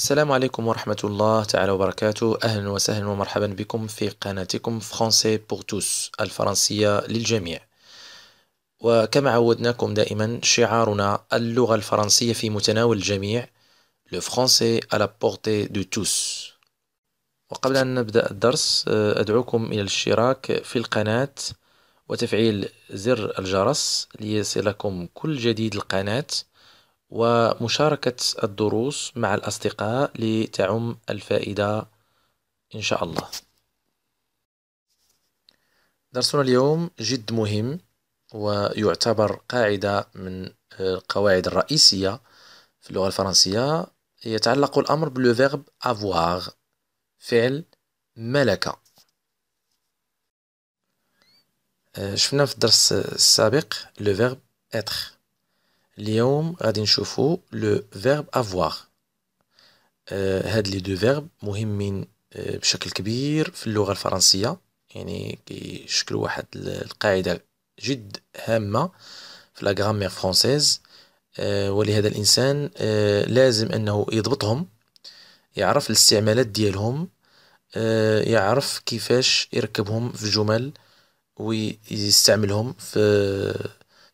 السلام عليكم ورحمة الله تعالى وبركاته أهلا وسهلا ومرحبا بكم في قناتكم فرونسي بور توس الفرنسية للجميع وكما عودناكم دائما شعارنا اللغة الفرنسية في متناول الجميع لو فرونسي على بورتي دو توس وقبل أن نبدأ الدرس أدعوكم إلى الاشتراك في القناة وتفعيل زر الجرس ليصلكم كل جديد القناة ومشاركة الدروس مع الأصدقاء لتعم الفائدة إن شاء الله. درسنا اليوم جد مهم ويعتبر قاعدة من آه، القواعد الرئيسية في اللغة الفرنسية يتعلق الأمر بلو فيرب avoir فعل ملك آه، شفنا في الدرس السابق لو فيرب être اليوم غادي نشوفو لو فيرب افوار هاد لي دو فيرب مهمين آه، بشكل كبير في اللغة الفرنسية يعني كيشكلوا واحد القاعدة جد هامة في لا غرامير فرونسيز ولهذا الانسان آه، لازم انه يضبطهم يعرف الاستعمالات ديالهم آه، يعرف كيفاش يركبهم في جمل ويستعملهم في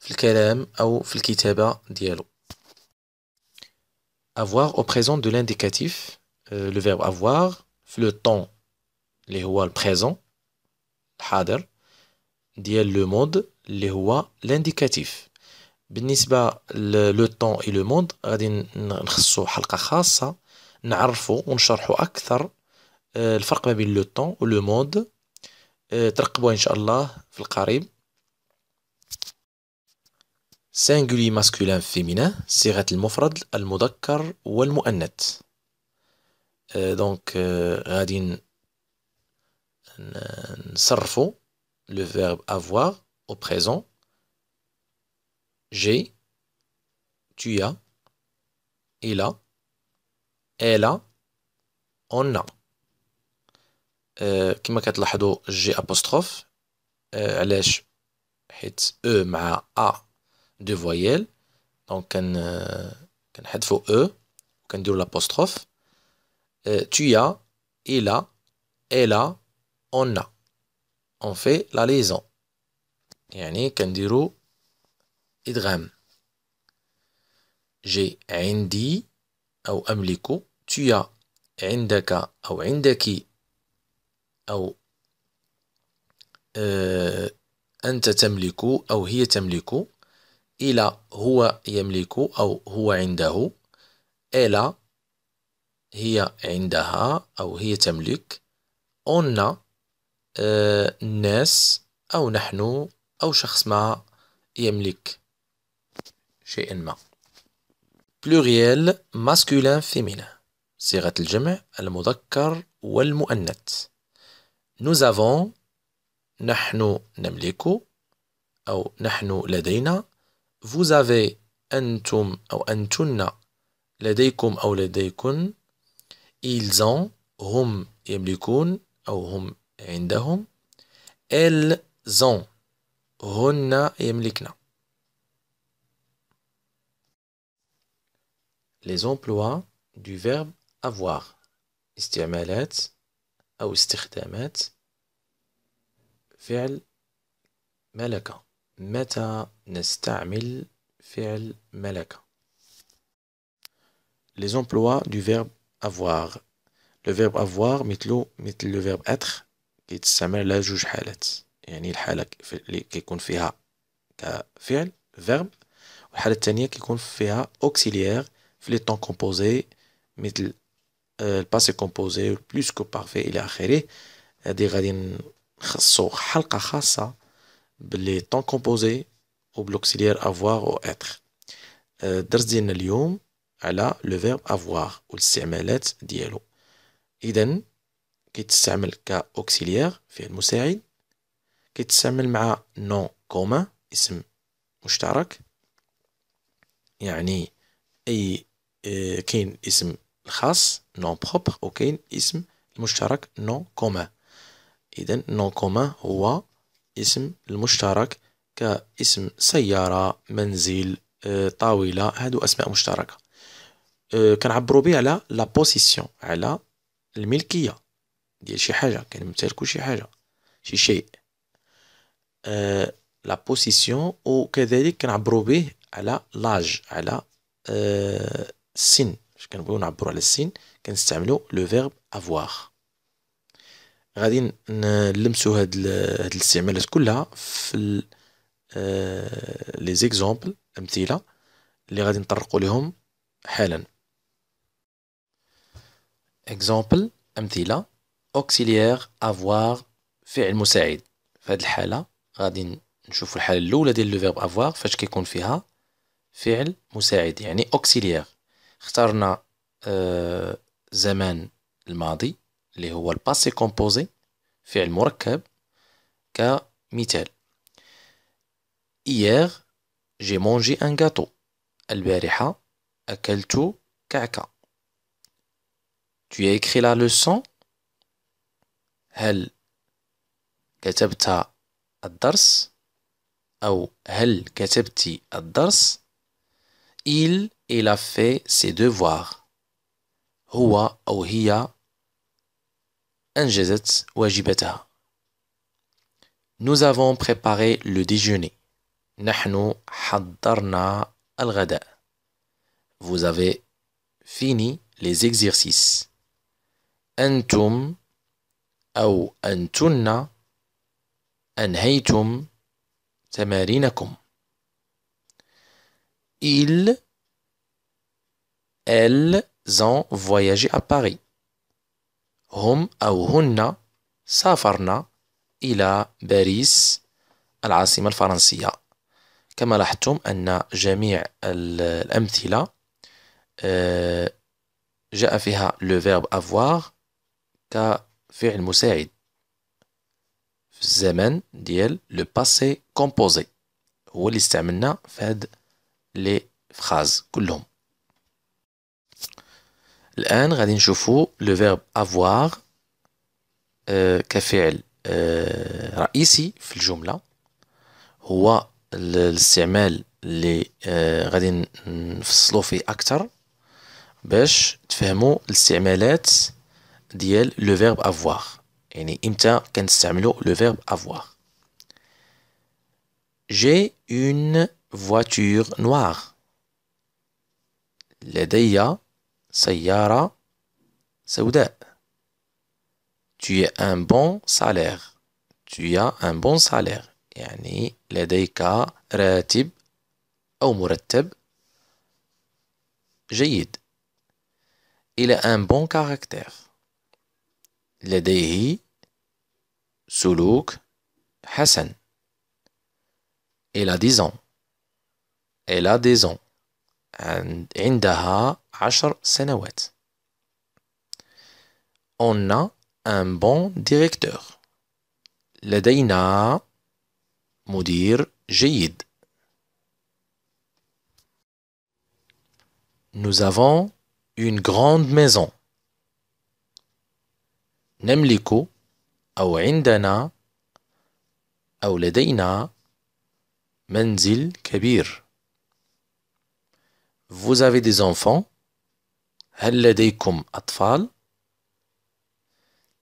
في الكلام أو في الكتابة ديالو avoir au présent de l'indicatif euh, le verbe avoir le temps اللي هو البريزون الحاضر ديال لو مود اللي هو لانديكاتيف بالنسبه لو طون اي لو مود غادي نخصو حلقه خاصه نعرفو ونشرحو اكثر الفرق ما بين لو طون و لو مود ترقبوه ان شاء الله في القريب singulier masculin féminin, صيغة المفرد المذكر والمؤنث. دونك آه، آه، غادي نصرفو لو فيرب avoir au présent. J'ai, tu as, il a, elle a, on a. كما كتلاحظوا جي ابوستروف علاش حيت او مع ا دو فوييل دونك كن كنحذفوا او وكنديروا لابوستروف tuya il a elle a on a on fait la liaison يعني كنديروا ادغام جي عندي او املك tuya عندك او عندك او أه أنت تملك أو هي تملك إلى هو يملك أو هو عنده إلى هي عندها أو هي تملك أن آه، الناس أو نحن أو شخص ما يملك شيئا ما بلوريال ماسكولين فيمينا صيغة الجمع المذكر والمؤنث Nous avons نحن نملك أو نحن لدينا vous avez antum ou antunna, ladaykum ou ladaykun, ils ont, hum yemlikun, ou hum indahum, elles ont, hunna yemlikna ». Les emplois du verbe avoir. استعمالات ou « fi'l malaka متى نستعمل فعل ملك Les emplois du verbe avoir. Le verbe avoir mitlo, mitlo le verbe être كيتستعمل la جوج حالات يعني الحالة اللي كيكون فيها كفعل verbe والحالة الثانية كيكون فيها auxiliaire في لي temps كومبوزي مثل الباسي كومبوزي بلوس il بارفي غادي نخصو باللي طون كومبوزي بلوكسيليير افوار و اتر الدرس ديالنا اليوم على لو فيرب افوار والاستعمالات ديالو اذا كيتستعمل كاوكسيليير في المساعد كيتستعمل مع نون كومان اسم مشترك يعني اي آه، كاين اسم الخاص نون بروبر وكاين اسم المشترك نون كومان اذا نون كومان هو اسم المشترك كاسم سيارة منزل آه، طاولة هادو أسماء مشتركة آه، كنعبرو به على لا بوسيسيون على الملكية ديال شي حاجة كنمتلكو شي حاجة شي شيء لا آه، بوسيسيون وكذلك كنعبرو به على لاج على السن فاش كنبغيو نعبرو على السن كنستعملو لو فيرب افواغ غادي نلمسو هاد هاد الاستعمالات كلها في آه، لي زيكزامبل امثله اللي غادي نطرقوا ليهم حالا اكزومبل امثله اوكسيليير افوار فعل مساعد في هاد الحاله غادي نشوف الحاله الاولى ديال لو فيرب افوار فاش كيكون فيها فعل مساعد يعني اوكسيليير اخترنا آه زمان الماضي اللي هو الباسي كومبوزي فعل مركب كمثال hier j'ai mangé un gâteau البارحة أكلت كعكة tu as écrit la leçon هل كتبت الدرس أو هل كتبت الدرس il il a fait ses devoirs هو أو هي أنجزت واجبتها. Nous avons préparé le déjeuner. نحن حضرنا الغداء. Vous avez fini les exercices. أنتم أو أنتن أنهيتم تمارينكم. Ils, elles ont voyagé à Paris. هم أو هن سافرنا إلى باريس العاصمة الفرنسية كما لاحظتم أن جميع الأمثلة آه، جاء فيها لو فيرب افوار كفعل مساعد في الزمن ديال لو باسي كومبوزي هو اللي استعملنا في هاد لي فراز كلهم الآن غادي نشوفو لو فيرب افوار كفعل رئيسي في الجملة هو الاستعمال اللي غادي نفصلو فيه أكتر باش تفهموا الاستعمالات ديال لو فيرب افوار يعني امتى كنستعملو لو فيرب افوار جي اون فواتور نوار لدي سيارة سوداء tu as un bon salaire tu as un bon salaire يعني لديك راتب أو مرتب جيد il a un bon caractère لديه سلوك حسن il a 10 ans elle a 10 ans and indaha ashar on a un bon directeur, le mudir jayid. nous avons une grande maison, nemliko, awa indana, aoul dainah, menzil kebir. Vous avez des enfants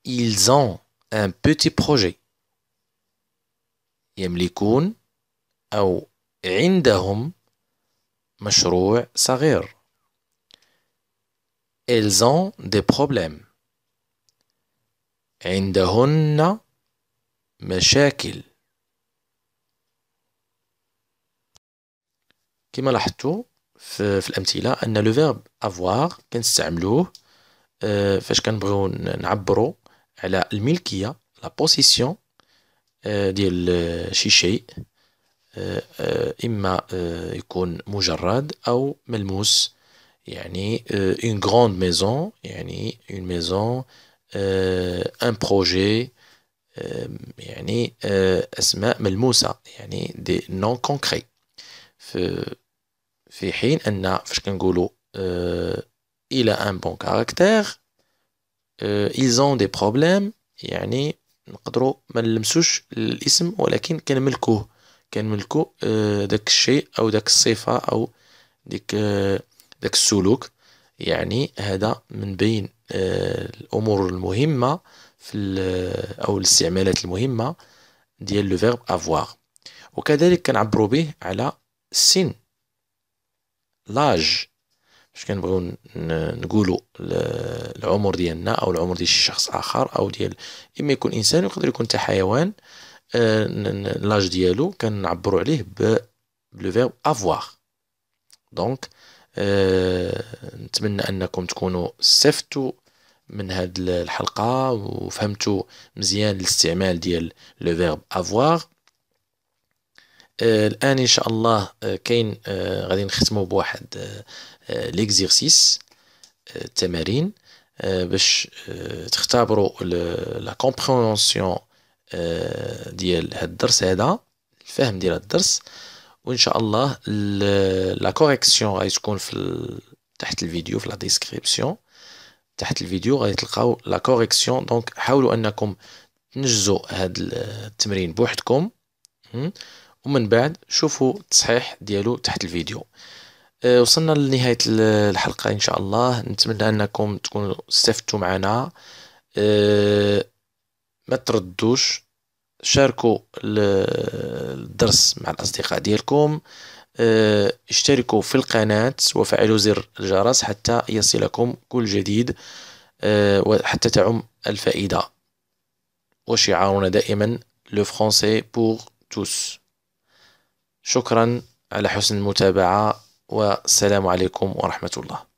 Ils ont un petit projet. يملكون أو عندهم مشروع صغير. Elles ont des problèmes. عندهن مشاكل. كما لاحظتوا في, في الامثله ان لو فيرب افوار كنستعملوه آه، فاش كنبغيو نعبرو على الملكيه لا آه، بوسيسيون ديال آه، شي شيء اما يكون مجرد او ملموس يعني اون غروند ميزون يعني اون ميزون ان بروجي يعني اسماء ملموسه يعني دي نون كونكري في في حين ان فاش كنقولوا آه، الى ان بون آه، ils ايزون دي problèmes يعني نقدروا ما نلمسوش الاسم ولكن كنملكوه كنملكو آه، داك الشيء او داك الصفه او ديك داك السلوك يعني هذا من بين الامور المهمه في او الاستعمالات المهمه ديال لو فيرب افوار وكذلك كنعبروا به على السن لاج باش كنبغيو نقولوا العمر ديالنا او العمر ديال شخص اخر او ديال اما يكون انسان يقدر يكون حتى حيوان آه، لاج ديالو كنعبروا عليه ب لو فيرب افوار دونك نتمنى انكم تكونوا استفدتوا من هاد الحلقه وفهمتوا مزيان الاستعمال ديال لو فيرب افوار آه، الان ان شاء الله آه، كاين آه، غادي نختموا بواحد ليكزيرسيس التمارين باش تختبروا لا كومبريونسيون ديال هاد الدرس هذا الفهم ديال الدرس وان شاء الله لا كوريكسيون غادي تكون في تحت الفيديو في لا ديسكريبسيون تحت الفيديو غادي تلقاو لا كوريكسيون دونك حاولوا انكم تنجزوا هاد التمرين بوحدكم ومن بعد شوفوا التصحيح ديالو تحت الفيديو أه، وصلنا لنهاية الحلقة إن شاء الله نتمنى أنكم تكونوا استفدتوا معنا أه، ما تردوش شاركوا الدرس مع الأصدقاء ديالكم أه، اشتركوا في القناة وفعلوا زر الجرس حتى يصلكم كل جديد وحتى تعم الفائدة وشعارنا دائما لو فرونسي بور توس شكرا على حسن المتابعة والسلام عليكم ورحمة الله